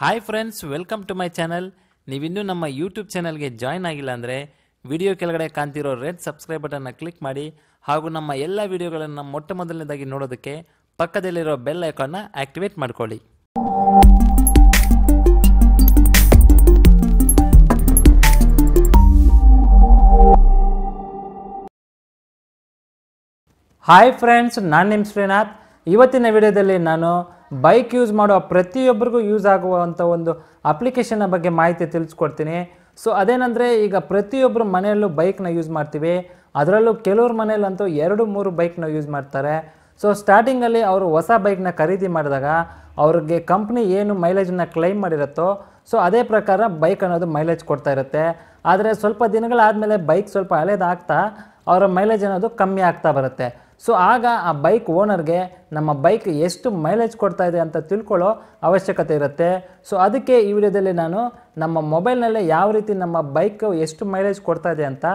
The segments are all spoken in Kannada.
hi friends welcome to my channel ನೀವಿನ್ನೂ ನಮ್ಮ ಯೂಟ್ಯೂಬ್ ಚಾನಲ್ಗೆ ಜಾಯ್ನ್ ಆಗಿಲ್ಲ ಅಂದರೆ ವಿಡಿಯೋ ಕೆಳಗಡೆ ಕಾಣ್ತಿರೋ ರೆಡ್ ಸಬ್ಸ್ಕ್ರೈಬ್ ಬಟನ್ನ ಕ್ಲಿಕ್ ಮಾಡಿ ಹಾಗೂ ನಮ್ಮ ಎಲ್ಲ ವಿಡಿಯೋಗಳನ್ನು ಮೊಟ್ಟ ಮೊದಲನೇದಾಗಿ ನೋಡೋದಕ್ಕೆ ಪಕ್ಕದಲ್ಲಿರೋ ಬೆಲ್ ಐಕಾನ್ನ ಆಕ್ಟಿವೇಟ್ ಮಾಡ್ಕೊಳ್ಳಿ ಹಾಯ್ ಫ್ರೆಂಡ್ಸ್ ನಾನು ನಿಮ್ಮ ಶ್ರೀನಾಥ್ ಇವತ್ತಿನ ವಿಡಿಯೋದಲ್ಲಿ ನಾನು ಬೈಕ್ ಯೂಸ್ ಮಾಡುವ ಪ್ರತಿಯೊಬ್ಬರಿಗೂ ಯೂಸ್ ಆಗುವಂಥ ಒಂದು ಅಪ್ಲಿಕೇಶನ್ನ ಬಗ್ಗೆ ಮಾಹಿತಿ ತಿಳಿಸ್ಕೊಡ್ತೀನಿ ಸೊ ಅದೇನಂದರೆ ಈಗ ಪ್ರತಿಯೊಬ್ಬರು ಮನೆಯಲ್ಲೂ ಬೈಕ್ನ ಯೂಸ್ ಮಾಡ್ತೀವಿ ಅದರಲ್ಲೂ ಕೆಲವ್ರ ಮನೆಯಲ್ಲಂತೂ ಎರಡು ಮೂರು ಬೈಕ್ನ ಯೂಸ್ ಮಾಡ್ತಾರೆ ಸೊ ಸ್ಟಾರ್ಟಿಂಗಲ್ಲಿ ಅವರು ಹೊಸ ಬೈಕ್ನ ಖರೀದಿ ಮಾಡಿದಾಗ ಅವ್ರಿಗೆ ಕಂಪ್ನಿ ಏನು ಮೈಲೇಜನ್ನು ಕ್ಲೈಮ್ ಮಾಡಿರುತ್ತೋ ಸೊ ಅದೇ ಪ್ರಕಾರ ಬೈಕ್ ಅನ್ನೋದು ಮೈಲೇಜ್ ಕೊಡ್ತಾ ಇರುತ್ತೆ ಆದರೆ ಸ್ವಲ್ಪ ದಿನಗಳಾದಮೇಲೆ ಬೈಕ್ ಸ್ವಲ್ಪ ಹಳೇದಾಗ್ತಾ ಅವರ ಮೈಲೇಜ್ ಅನ್ನೋದು ಕಮ್ಮಿ ಆಗ್ತಾ ಬರುತ್ತೆ ಸೊ ಆಗ ಆ ಬೈಕ್ ಓನರ್ಗೆ ನಮ್ಮ ಬೈಕ್ ಎಷ್ಟು ಮೈಲೇಜ್ ಕೊಡ್ತಾ ಇದೆ ಅಂತ ತಿಳ್ಕೊಳ್ಳೋ ಅವಶ್ಯಕತೆ ಇರುತ್ತೆ ಸೊ ಅದಕ್ಕೆ ಈ ವಿಡಿಯೋದಲ್ಲಿ ನಾನು ನಮ್ಮ ಮೊಬೈಲ್ನಲ್ಲೇ ಯಾವ ರೀತಿ ನಮ್ಮ ಬೈಕ್ ಎಷ್ಟು ಮೈಲೇಜ್ ಕೊಡ್ತಾ ಇದೆ ಅಂತ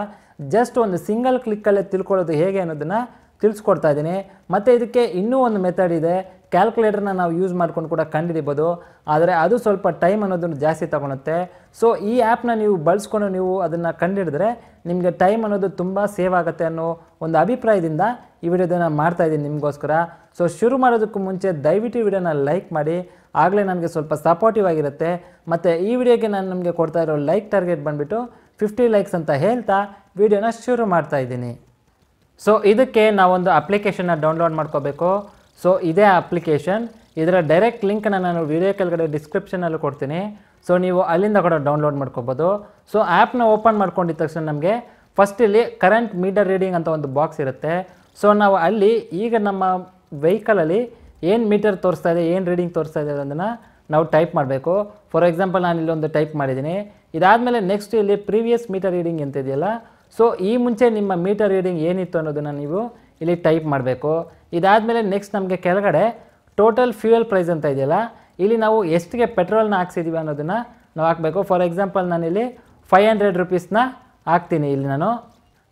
ಜಸ್ಟ್ ಒಂದು ಸಿಂಗಲ್ ಕ್ಲಿಕ್ಕಲ್ಲೇ ತಿಳ್ಕೊಳ್ಳೋದು ಹೇಗೆ ಅನ್ನೋದನ್ನು ತಿಳಿಸ್ಕೊಡ್ತಾ ಇದ್ದೀನಿ ಮತ್ತು ಇದಕ್ಕೆ ಇನ್ನೂ ಒಂದು ಮೆಥಡ್ ಇದೆ ಕ್ಯಾಲ್ಕುಲೇಟರ್ನ ನಾವು ಯೂಸ್ ಮಾಡ್ಕೊಂಡು ಕೂಡ ಕಂಡಿಡಿಬೋದು ಆದರೆ ಅದು ಸ್ವಲ್ಪ ಟೈಮ್ ಅನ್ನೋದನ್ನು ಜಾಸ್ತಿ ತಗೊಳುತ್ತೆ ಸೊ ಈ ಆ್ಯಪ್ನ ನೀವು ಬಳಸ್ಕೊಂಡು ನೀವು ಅದನ್ನು ಕಂಡುಹಿಡಿದ್ರೆ ನಿಮಗೆ ಟೈಮ್ ಅನ್ನೋದು ತುಂಬ ಸೇವ್ ಆಗುತ್ತೆ ಅನ್ನೋ ಒಂದು ಅಭಿಪ್ರಾಯದಿಂದ ಈ ವಿಡಿಯೋದನ್ನು ಮಾಡ್ತಾ ಇದ್ದೀನಿ ನಿಮಗೋಸ್ಕರ ಸೊ ಶುರು ಮಾಡೋದಕ್ಕೂ ಮುಂಚೆ ದಯವಿಟ್ಟು ವಿಡಿಯೋನ ಲೈಕ್ ಮಾಡಿ ಆಗಲೇ ನನಗೆ ಸ್ವಲ್ಪ ಸಪೋರ್ಟಿವ್ ಆಗಿರುತ್ತೆ ಮತ್ತು ಈ ವಿಡಿಯೋಗೆ ನಾನು ನಿಮಗೆ ಕೊಡ್ತಾ ಇರೋ ಲೈಕ್ ಟಾರ್ಗೆಟ್ ಬಂದುಬಿಟ್ಟು ಫಿಫ್ಟಿ ಲೈಕ್ಸ್ ಅಂತ ಹೇಳ್ತಾ ವಿಡಿಯೋನ ಶುರು ಮಾಡ್ತಾ ಇದ್ದೀನಿ ಸೊ ಇದಕ್ಕೆ ನಾವೊಂದು ಅಪ್ಲಿಕೇಶನ್ನ ಡೌನ್ಲೋಡ್ ಮಾಡ್ಕೋಬೇಕು ಸೊ ಇದೇ ಅಪ್ಲಿಕೇಶನ್ ಇದರ ಡೈರೆಕ್ಟ್ ಲಿಂಕನ್ನು ನಾನು ವಿಡಿಯೋ ಕೆಳಗಡೆ ಡಿಸ್ಕ್ರಿಪ್ಷನಲ್ಲೂ ಕೊಡ್ತೀನಿ ಸೊ ನೀವು ಅಲ್ಲಿಂದ ಕೂಡ ಡೌನ್ಲೋಡ್ ಮಾಡ್ಕೋಬೋದು ಸೊ ಆ್ಯಪ್ನ ಓಪನ್ ಮಾಡ್ಕೊಂಡಿದ್ದ ತಕ್ಷಣ ನಮಗೆ ಫಸ್ಟ್ ಇಲ್ಲಿ ಕರೆಂಟ್ ಮೀಟರ್ ರೀಡಿಂಗ್ ಅಂತ ಒಂದು ಬಾಕ್ಸ್ ಇರುತ್ತೆ ಸೊ ನಾವು ಅಲ್ಲಿ ಈಗ ನಮ್ಮ ವೆಹಿಕಲಲ್ಲಿ ಏನು ಮೀಟರ್ ತೋರಿಸ್ತಾ ಇದೆ ಏನು ರೀಡಿಂಗ್ ತೋರಿಸ್ತಾ ಇದೆ ಅನ್ನೋದನ್ನು ನಾವು ಟೈಪ್ ಮಾಡಬೇಕು ಫಾರ್ ಎಕ್ಸಾಂಪಲ್ ನಾನು ಇಲ್ಲೊಂದು ಟೈಪ್ ಮಾಡಿದ್ದೀನಿ ಇದಾದಮೇಲೆ ನೆಕ್ಸ್ಟ್ ಇಲ್ಲಿ ಪ್ರೀವಿಯಸ್ ಮೀಟರ್ ರೀಡಿಂಗ್ ಅಂತ ಇದೆಯಲ್ಲ ಸೊ ಈ ಮುಂಚೆ ನಿಮ್ಮ ಮೀಟರ್ ರೀಡಿಂಗ್ ಏನಿತ್ತು ಅನ್ನೋದನ್ನು ನೀವು ಇಲ್ಲಿ ಟೈಪ್ ಮಾಡಬೇಕು ಇದಾದಮೇಲೆ ನೆಕ್ಸ್ಟ್ ನಮಗೆ ಕೆಳಗಡೆ ಟೋಟಲ್ ಫ್ಯೂಯಲ್ ಪ್ರೈಸ್ ಅಂತ ಇದೆಯಲ್ಲ ಇಲ್ಲಿ ನಾವು ಎಷ್ಟಿಗೆ ಪೆಟ್ರೋಲ್ನ ಹಾಕ್ಸಿದ್ದೀವಿ ಅನ್ನೋದನ್ನು ನಾವು ಹಾಕಬೇಕು ಫಾರ್ ಎಕ್ಸಾಂಪಲ್ ನಾನಿಲ್ಲಿ ಫೈವ್ ಹಂಡ್ರೆಡ್ ರುಪೀಸ್ನ ಹಾಕ್ತೀನಿ ಇಲ್ಲಿ ನಾನು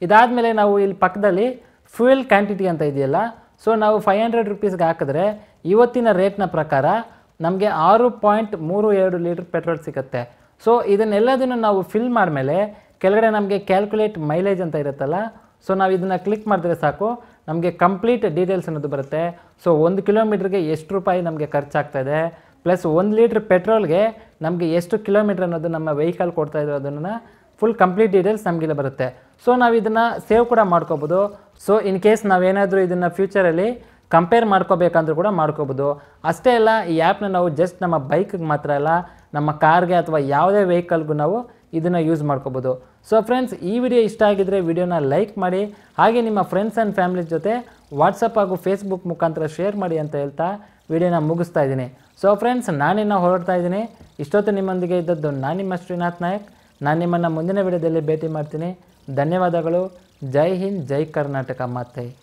ಇದಾದಮೇಲೆ ನಾವು ಇಲ್ಲಿ ಪಕ್ಕದಲ್ಲಿ ಫ್ಯೂಯಲ್ ಕ್ವಾಂಟಿಟಿ ಅಂತ ಇದೆಯಲ್ಲ ಸೊ ನಾವು ಫೈವ್ ಹಂಡ್ರೆಡ್ ರುಪೀಸ್ಗೆ ಹಾಕಿದ್ರೆ ಇವತ್ತಿನ ರೇಟ್ನ ಪ್ರಕಾರ ನಮಗೆ ಆರು ಪಾಯಿಂಟ್ ಮೂರು ಎರಡು ಲೀಟ್ರ್ ಪೆಟ್ರೋಲ್ ಸಿಗುತ್ತೆ ಸೊ ಇದನ್ನೆಲ್ಲದನ್ನು ನಾವು ಫಿಲ್ ಮಾಡಿಮೇಲೆ ಕೆಳಗಡೆ ನಮಗೆ ಕ್ಯಾಲ್ಕುಲೇಟ್ ಮೈಲೇಜ್ ಅಂತ ಇರುತ್ತಲ್ಲ ಸೊ ನಾವು ಇದನ್ನು ಕ್ಲಿಕ್ ಮಾಡಿದ್ರೆ ಸಾಕು ನಮಗೆ ಕಂಪ್ಲೀಟ್ ಡೀಟೇಲ್ಸ್ ಅನ್ನೋದು ಬರುತ್ತೆ ಸೊ ಒಂದು ಕಿಲೋಮೀಟ್ರಿಗೆ ಎಷ್ಟು ರೂಪಾಯಿ ನಮಗೆ ಖರ್ಚಾಗ್ತಾಯಿದೆ ಪ್ಲಸ್ ಒಂದು ಲೀಟ್ರ್ ಪೆಟ್ರೋಲ್ಗೆ ನಮಗೆ ಎಷ್ಟು ಕಿಲೋಮೀಟ್ರ್ ಅನ್ನೋದು ನಮ್ಮ ವೆಹಿಕಲ್ ಕೊಡ್ತಾ ಅದನ್ನು ಫುಲ್ ಕಂಪ್ಲೀಟ್ ಡೀಟೇಲ್ಸ್ ನಮಗೆಲ್ಲ ಬರುತ್ತೆ ಸೊ ನಾವು ಇದನ್ನು ಸೇವ್ ಕೂಡ ಮಾಡ್ಕೋಬೋದು ಸೊ ಇನ್ ಕೇಸ್ ನಾವೇನಾದರೂ ಇದನ್ನು ಫ್ಯೂಚರಲ್ಲಿ ಕಂಪೇರ್ ಮಾಡ್ಕೋಬೇಕಂದ್ರೂ ಕೂಡ ಮಾಡ್ಕೋಬೋದು ಅಷ್ಟೇ ಅಲ್ಲ ಈ ಆ್ಯಪ್ನ ನಾವು ಜಸ್ಟ್ ನಮ್ಮ ಬೈಕ್ಗೆ ಮಾತ್ರ ಅಲ್ಲ ನಮ್ಮ ಕಾರ್ಗೆ ಅಥವಾ ಯಾವುದೇ ವೆಹಿಕಲ್ಗೂ ನಾವು ಇದನ್ನು ಯೂಸ್ ಮಾಡ್ಕೋಬೋದು ಸೊ ಫ್ರೆಂಡ್ಸ್ ಈ ವಿಡಿಯೋ ಇಷ್ಟ ಆಗಿದ್ದರೆ ವಿಡಿಯೋನ ಲೈಕ್ ಮಾಡಿ ಹಾಗೆ ನಿಮ್ಮ ಫ್ರೆಂಡ್ಸ್ ಆ್ಯಂಡ್ ಫ್ಯಾಮಿಲಿ ಜೊತೆ ವಾಟ್ಸಪ್ ಹಾಗೂ ಫೇಸ್ಬುಕ್ ಮುಖಾಂತರ ಶೇರ್ ಮಾಡಿ ಅಂತ ಹೇಳ್ತಾ ವಿಡಿಯೋನ ಮುಗಿಸ್ತಾ ಇದ್ದೀನಿ ಸೊ ಫ್ರೆಂಡ್ಸ್ ನಾನಿನ್ನು ಹೊರಡ್ತಾ ಇದ್ದೀನಿ ಇಷ್ಟೊತ್ತು ನಿಮ್ಮೊಂದಿಗೆ ಇದ್ದದ್ದು ನಾನು ನಿಮ್ಮ ಶ್ರೀನಾಥ್ ನಾಯಕ್ ನಾನು ನಿಮ್ಮನ್ನು ಮುಂದಿನ ವಿಡಿಯೋದಲ್ಲಿ ಭೇಟಿ ಮಾಡ್ತೀನಿ ಧನ್ಯವಾದಗಳು जय हिंद जय कर्नाटका माते